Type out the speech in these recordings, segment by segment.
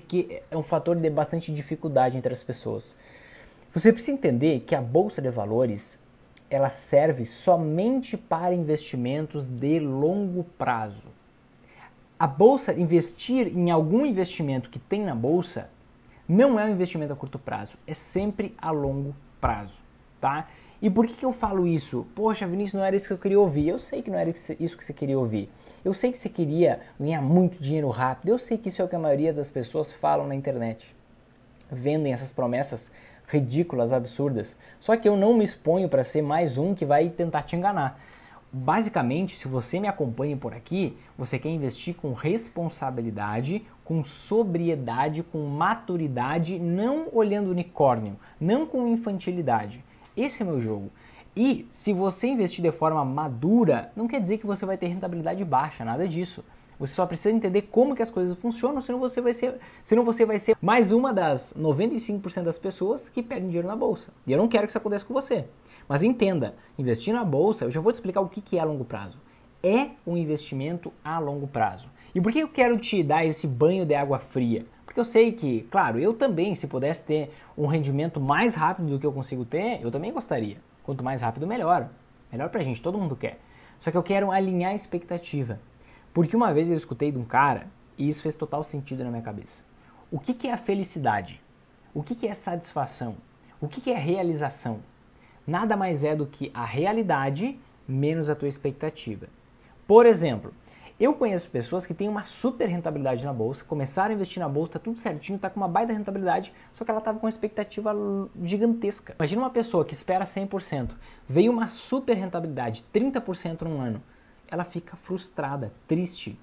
que aqui é um fator de bastante dificuldade entre as pessoas. Você precisa entender que a bolsa de valores ela serve somente para investimentos de longo prazo. A bolsa investir em algum investimento que tem na bolsa não é um investimento a curto prazo, é sempre a longo prazo, tá? E por que, que eu falo isso? Poxa, Vinícius, não era isso que eu queria ouvir. Eu sei que não era isso que você queria ouvir. Eu sei que você queria ganhar muito dinheiro rápido. Eu sei que isso é o que a maioria das pessoas falam na internet. Vendem essas promessas ridículas, absurdas. Só que eu não me exponho para ser mais um que vai tentar te enganar. Basicamente, se você me acompanha por aqui, você quer investir com responsabilidade, com sobriedade, com maturidade, não olhando unicórnio, não com infantilidade. Esse é o meu jogo. E se você investir de forma madura, não quer dizer que você vai ter rentabilidade baixa, nada disso. Você só precisa entender como que as coisas funcionam, senão você vai ser, senão você vai ser mais uma das 95% das pessoas que perdem dinheiro na bolsa. E eu não quero que isso aconteça com você. Mas entenda, investir na bolsa, eu já vou te explicar o que, que é a longo prazo. É um investimento a longo prazo. E por que eu quero te dar esse banho de água fria? Porque eu sei que, claro, eu também, se pudesse ter um rendimento mais rápido do que eu consigo ter, eu também gostaria. Quanto mais rápido, melhor. Melhor pra gente, todo mundo quer. Só que eu quero alinhar a expectativa. Porque uma vez eu escutei de um cara, e isso fez total sentido na minha cabeça. O que, que é a felicidade? O que, que é satisfação? O que, que é realização? Nada mais é do que a realidade menos a tua expectativa. Por exemplo, eu conheço pessoas que têm uma super rentabilidade na bolsa, começaram a investir na bolsa, tá tudo certinho, tá com uma baita rentabilidade, só que ela estava com uma expectativa gigantesca. Imagina uma pessoa que espera 100%, veio uma super rentabilidade, 30% num ano. Ela fica frustrada, triste,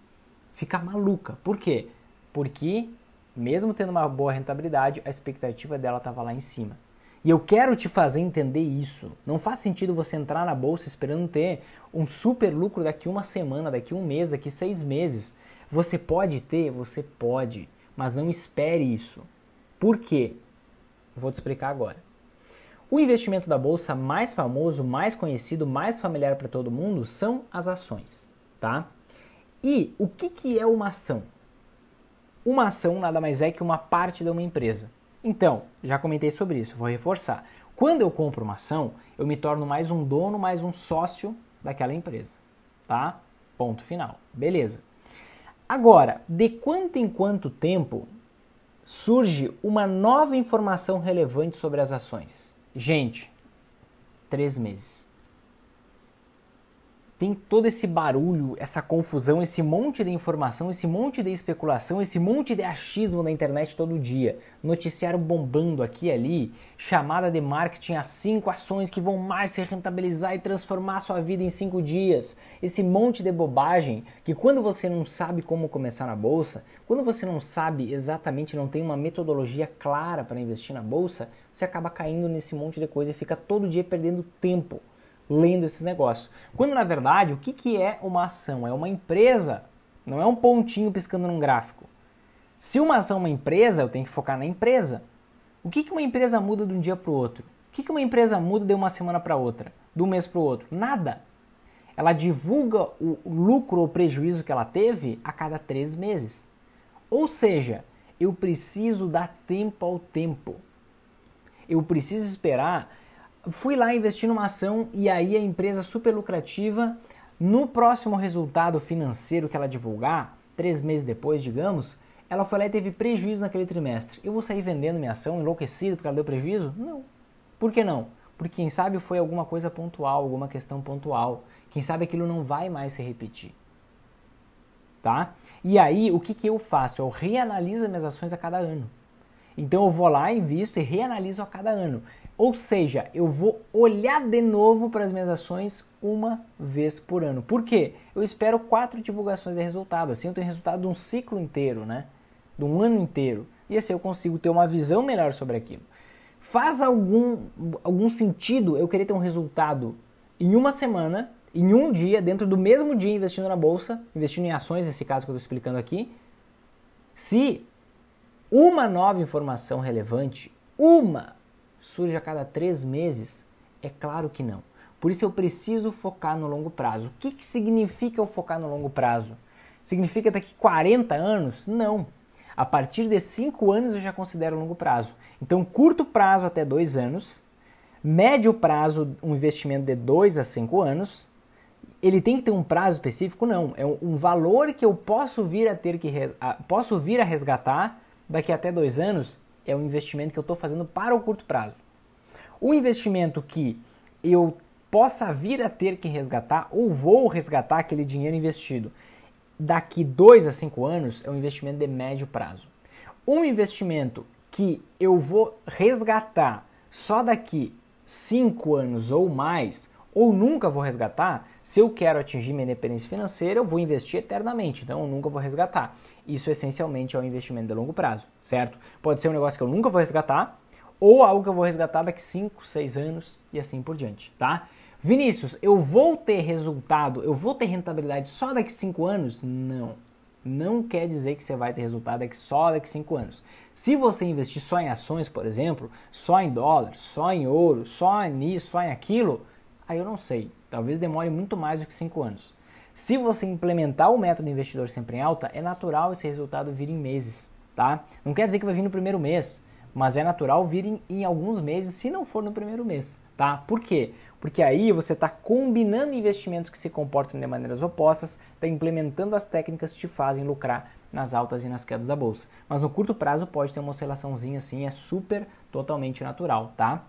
fica maluca. Por quê? Porque mesmo tendo uma boa rentabilidade, a expectativa dela estava lá em cima. E eu quero te fazer entender isso. Não faz sentido você entrar na bolsa esperando ter um super lucro daqui uma semana, daqui um mês, daqui seis meses. Você pode ter? Você pode, mas não espere isso. Por quê? Vou te explicar agora. O investimento da bolsa mais famoso, mais conhecido, mais familiar para todo mundo são as ações, tá? E o que, que é uma ação? Uma ação nada mais é que uma parte de uma empresa. Então, já comentei sobre isso, vou reforçar. Quando eu compro uma ação, eu me torno mais um dono, mais um sócio daquela empresa, tá? Ponto final. Beleza. Agora, de quanto em quanto tempo surge uma nova informação relevante sobre as ações? Gente, três meses tem todo esse barulho, essa confusão, esse monte de informação, esse monte de especulação, esse monte de achismo na internet todo dia. Noticiário bombando aqui e ali, chamada de marketing a cinco ações que vão mais se rentabilizar e transformar sua vida em cinco dias. Esse monte de bobagem que quando você não sabe como começar na bolsa, quando você não sabe exatamente, não tem uma metodologia clara para investir na bolsa, você acaba caindo nesse monte de coisa e fica todo dia perdendo tempo lendo esses negócios. Quando na verdade, o que, que é uma ação? É uma empresa, não é um pontinho piscando num gráfico. Se uma ação é uma empresa, eu tenho que focar na empresa. O que, que uma empresa muda de um dia para o outro? O que, que uma empresa muda de uma semana para outra? De um mês para o outro? Nada. Ela divulga o lucro ou prejuízo que ela teve a cada três meses. Ou seja, eu preciso dar tempo ao tempo. Eu preciso esperar fui lá investir numa ação e aí a empresa super lucrativa, no próximo resultado financeiro que ela divulgar, três meses depois, digamos, ela foi lá e teve prejuízo naquele trimestre. Eu vou sair vendendo minha ação enlouquecido porque ela deu prejuízo? Não. Por que não? Porque quem sabe foi alguma coisa pontual, alguma questão pontual. Quem sabe aquilo não vai mais se repetir. Tá? E aí, o que, que eu faço? Eu reanaliso minhas ações a cada ano. Então eu vou lá, invisto e reanaliso a cada ano. Ou seja, eu vou olhar de novo para as minhas ações uma vez por ano. Por quê? Eu espero quatro divulgações de resultado. Assim eu tenho resultado de um ciclo inteiro, né? De um ano inteiro. E assim eu consigo ter uma visão melhor sobre aquilo. Faz algum, algum sentido eu querer ter um resultado em uma semana, em um dia, dentro do mesmo dia investindo na bolsa, investindo em ações, nesse caso que eu estou explicando aqui, se uma nova informação relevante, uma, surge a cada três meses? É claro que não. Por isso eu preciso focar no longo prazo. O que, que significa eu focar no longo prazo? Significa daqui 40 anos? Não. A partir de 5 anos eu já considero longo prazo. Então, curto prazo até 2 anos, médio prazo, um investimento de 2 a 5 anos. Ele tem que ter um prazo específico? Não. É um valor que eu posso vir a ter que posso vir a resgatar daqui até dois anos é um investimento que eu estou fazendo para o curto prazo. Um investimento que eu possa vir a ter que resgatar ou vou resgatar aquele dinheiro investido daqui dois a cinco anos é um investimento de médio prazo. Um investimento que eu vou resgatar só daqui cinco anos ou mais, ou nunca vou resgatar, se eu quero atingir minha independência financeira, eu vou investir eternamente, então eu nunca vou resgatar. Isso essencialmente é um investimento de longo prazo, certo? Pode ser um negócio que eu nunca vou resgatar ou algo que eu vou resgatar daqui 5, 6 anos e assim por diante, tá? Vinícius, eu vou ter resultado, eu vou ter rentabilidade só daqui 5 anos? Não. Não quer dizer que você vai ter resultado daqui só daqui 5 anos. Se você investir só em ações, por exemplo, só em dólar, só em ouro, só nisso, só em aquilo, aí eu não sei. Talvez demore muito mais do que 5 anos. Se você implementar o método investidor sempre em alta, é natural esse resultado vir em meses, tá? Não quer dizer que vai vir no primeiro mês, mas é natural vir em, em alguns meses, se não for no primeiro mês, tá? Por quê? Porque aí você está combinando investimentos que se comportam de maneiras opostas, está implementando as técnicas que te fazem lucrar nas altas e nas quedas da bolsa. Mas no curto prazo pode ter uma oscilaçãozinha assim, é super totalmente natural, tá?